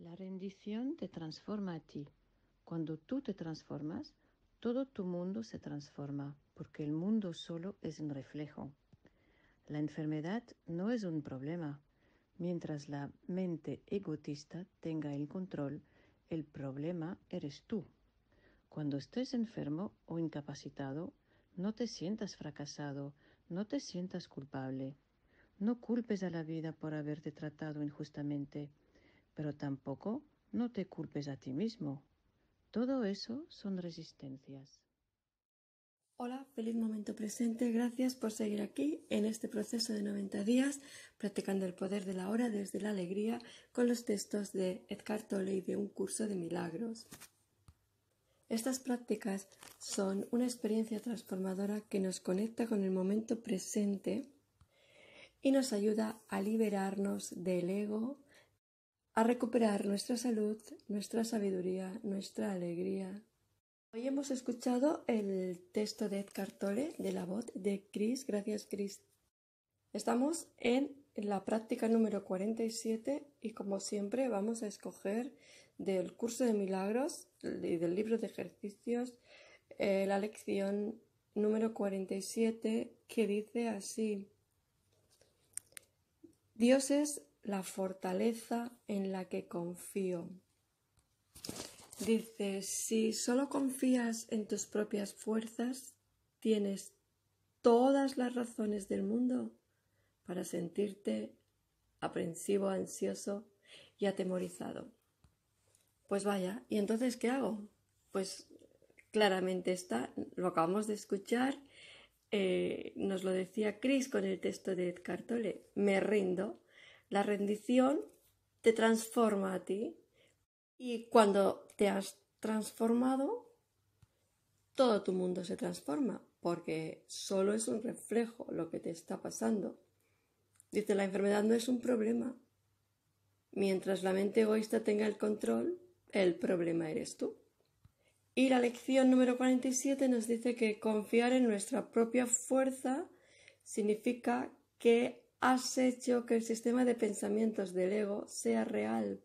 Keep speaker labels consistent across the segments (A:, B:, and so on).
A: La rendición te transforma a ti. Cuando tú te transformas, todo tu mundo se transforma, porque el mundo solo es un reflejo. La enfermedad no es un problema. Mientras la mente egotista tenga el control, el problema eres tú. Cuando estés enfermo o incapacitado, no te sientas fracasado, no te sientas culpable. No culpes a la vida por haberte tratado injustamente pero tampoco no te culpes a ti mismo. Todo eso son resistencias. Hola, feliz momento presente. Gracias por seguir aquí en este proceso de 90 días, practicando el poder de la hora desde la alegría con los textos de Edgar Tolle y de Un curso de milagros. Estas prácticas son una experiencia transformadora que nos conecta con el momento presente y nos ayuda a liberarnos del ego, a recuperar nuestra salud, nuestra sabiduría, nuestra alegría. Hoy hemos escuchado el texto de Edgar Tolle de la voz de Cris, Gracias, Cris. Estamos en la práctica número 47 y como siempre vamos a escoger del curso de milagros y del libro de ejercicios eh, la lección número 47 que dice así. Dios es la fortaleza en la que confío. Dice, si solo confías en tus propias fuerzas, tienes todas las razones del mundo para sentirte aprensivo, ansioso y atemorizado. Pues vaya, ¿y entonces qué hago? Pues claramente está, lo acabamos de escuchar, eh, nos lo decía Chris con el texto de Edgar me rindo, la rendición te transforma a ti y cuando te has transformado, todo tu mundo se transforma porque solo es un reflejo lo que te está pasando. Dice, la enfermedad no es un problema. Mientras la mente egoísta tenga el control, el problema eres tú. Y la lección número 47 nos dice que confiar en nuestra propia fuerza significa que has hecho que el sistema de pensamientos del ego sea real.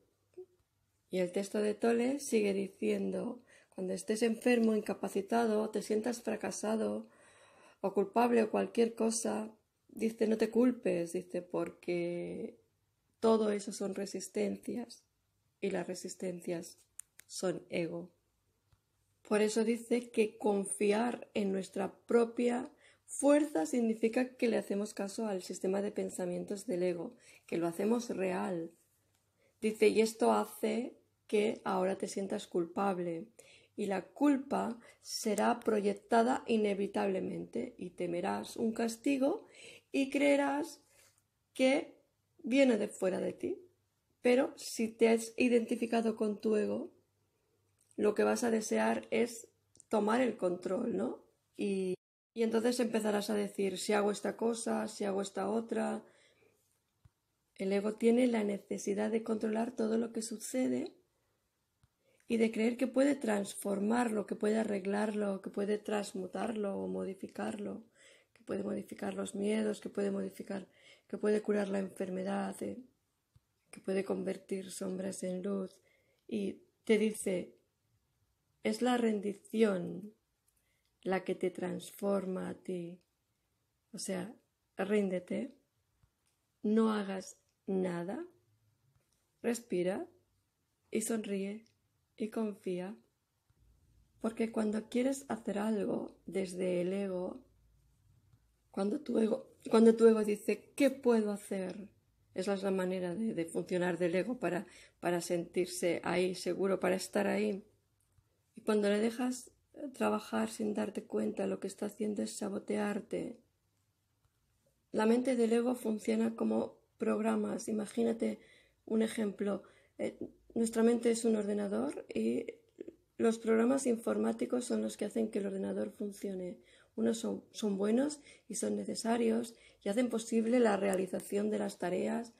A: Y el texto de Tole sigue diciendo, cuando estés enfermo, incapacitado, te sientas fracasado o culpable o cualquier cosa, dice, no te culpes, dice, porque todo eso son resistencias y las resistencias son ego. Por eso dice que confiar en nuestra propia Fuerza significa que le hacemos caso al sistema de pensamientos del ego, que lo hacemos real. Dice, y esto hace que ahora te sientas culpable. Y la culpa será proyectada inevitablemente y temerás un castigo y creerás que viene de fuera de ti. Pero si te has identificado con tu ego, lo que vas a desear es tomar el control, ¿no? Y y entonces empezarás a decir, si hago esta cosa, si hago esta otra. El ego tiene la necesidad de controlar todo lo que sucede y de creer que puede transformarlo, que puede arreglarlo, que puede transmutarlo o modificarlo, que puede modificar los miedos, que puede modificar, que puede curar la enfermedad, eh, que puede convertir sombras en luz. Y te dice, es la rendición la que te transforma a ti. O sea, ríndete, no hagas nada, respira y sonríe y confía. Porque cuando quieres hacer algo desde el ego, cuando tu ego, cuando tu ego dice, ¿qué puedo hacer? Esa es la manera de, funcionar del ego para, para sentirse ahí seguro, para estar ahí. Y cuando le dejas trabajar sin darte cuenta, lo que está haciendo es sabotearte. La mente del ego funciona como programas. Imagínate un ejemplo. Eh, nuestra mente es un ordenador y los programas informáticos son los que hacen que el ordenador funcione. Unos son, buenos y son necesarios y hacen posible la realización de las tareas.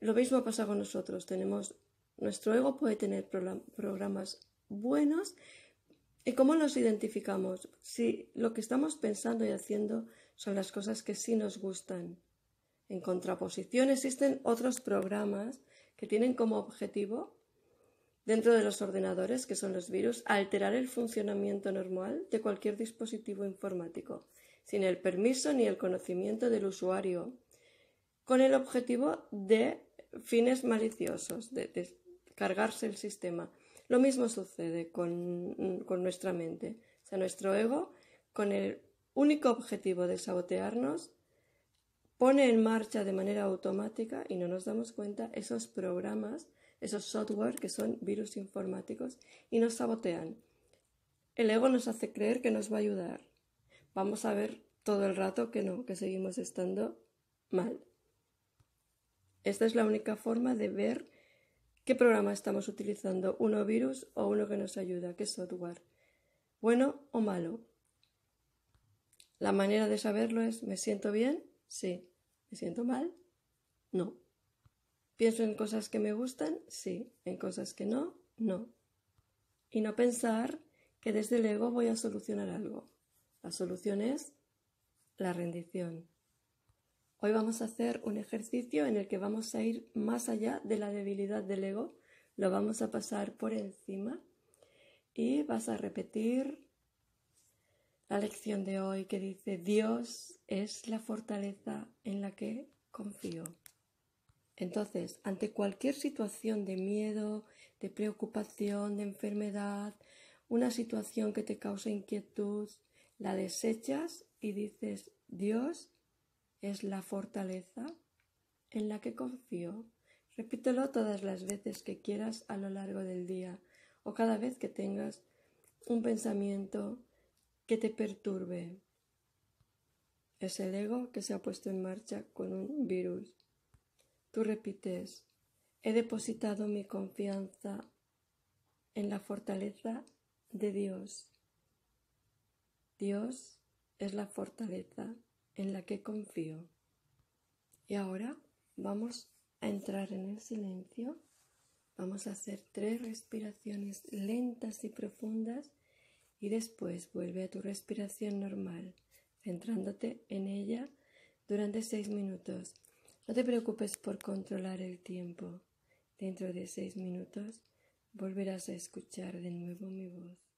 A: Lo mismo pasa con nosotros. Tenemos, nuestro ego puede tener programas buenos ¿Y cómo nos identificamos? Si lo que estamos pensando y haciendo son las cosas que sí nos gustan. En contraposición existen otros programas que tienen como objetivo, dentro de los ordenadores, que son los virus, alterar el funcionamiento normal de cualquier dispositivo informático, sin el permiso ni el conocimiento del usuario, con el objetivo de fines maliciosos, de descargarse el sistema. Lo mismo sucede con, nuestra mente, o sea, nuestro ego, con el único objetivo de sabotearnos, pone en marcha de manera automática y no nos damos cuenta esos programas, esos software que son virus informáticos y nos sabotean. El ego nos hace creer que nos va a ayudar. Vamos a ver todo el rato que no, que seguimos estando mal. Esta es la única forma de ver ¿Qué programa estamos utilizando? ¿Uno virus o uno que nos ayuda? ¿Qué software? ¿Bueno o malo? La manera de saberlo es, ¿me siento bien? Sí. ¿Me siento mal? No. ¿Pienso en cosas que me gustan? Sí. ¿En cosas que no? No. Y no pensar que desde el ego voy a solucionar algo. La solución es la rendición. Hoy vamos a hacer un ejercicio en el que vamos a ir más allá de la debilidad del ego, lo vamos a pasar por encima y vas a repetir la lección de hoy que dice, Dios es la fortaleza en la que confío. Entonces, ante cualquier situación de miedo, de preocupación, de enfermedad, una situación que te causa inquietud, la desechas y dices, Dios es la fortaleza en la que confío. Repítelo todas las veces que quieras a lo largo del día o cada vez que tengas un pensamiento que te perturbe. Es el ego que se ha puesto en marcha con un virus. Tú repites, he depositado mi confianza en la fortaleza de Dios. Dios es la fortaleza en la que confío. Y ahora vamos a entrar en el silencio. Vamos a hacer tres respiraciones lentas y profundas y después vuelve a tu respiración normal, centrándote en ella durante seis minutos. No te preocupes por controlar el tiempo. Dentro de seis minutos volverás a escuchar de nuevo mi voz.